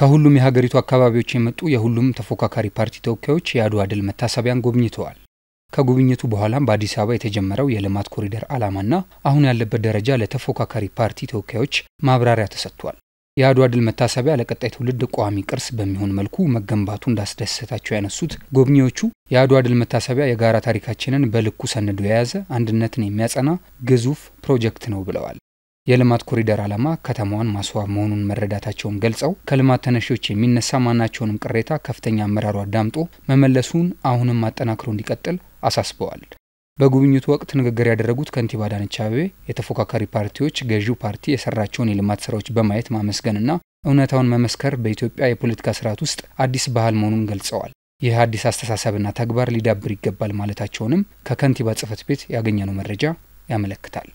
ከሁሉም የሀገሪቱ አካባቢዎች የመጡ የሁሉም ተፎካካሪ ፓርቲ ተወካዮች የአድዋ ድል መታሰቢያን ጎብኝተዋል። ከጉብኝቱ በኋላም በአዲስ አበባ የተጀመረው የልማት ኮሪደር ዓላማና አሁን ያለበት ደረጃ ለተፎካካሪ ፓርቲ ተወካዮች ማብራሪያ ተሰጥቷል። የአድዋ ድል መታሰቢያ ለቀጣይ ትውልድ ቋሚ ቅርስ በሚሆን መልኩ መገንባቱ እንዳስደሰታቸው ያነሱት ጎብኚዎቹ የአድዋ ድል መታሰቢያ የጋራ ታሪካችንን በልኩ ሰንዶ የያዘ አንድነትን የሚያጸና ግዙፍ ፕሮጀክት ነው ብለዋል። የልማት ኮሪደር ዓላማ ከተማዋን ማስዋብ መሆኑን መረዳታቸውን ገልጸው ከልማት ተነሾች የሚነሳ ማናቸውንም ቅሬታ ከፍተኛ አመራሩ አዳምጦ መመለሱን አሁንም አጠናክሮ እንዲቀጥል አሳስበዋል። በጉብኝቱ ወቅት ንግግር ያደረጉት ከንቲባ አዳነች አቤቤ የተፎካካሪ ፓርቲዎች ገዢው ፓርቲ የሰራቸውን የልማት ስራዎች በማየት ማመስገንና እውነታውን መመስከር በኢትዮጵያ የፖለቲካ ስርዓት ውስጥ አዲስ ባህል መሆኑን ገልጸዋል። ይህ አዲስ አስተሳሰብና ተግባር ሊዳብር ይገባል ማለታቸውንም ከከንቲባ ጽህፈት ቤት ያገኘነው መረጃ ያመለክታል።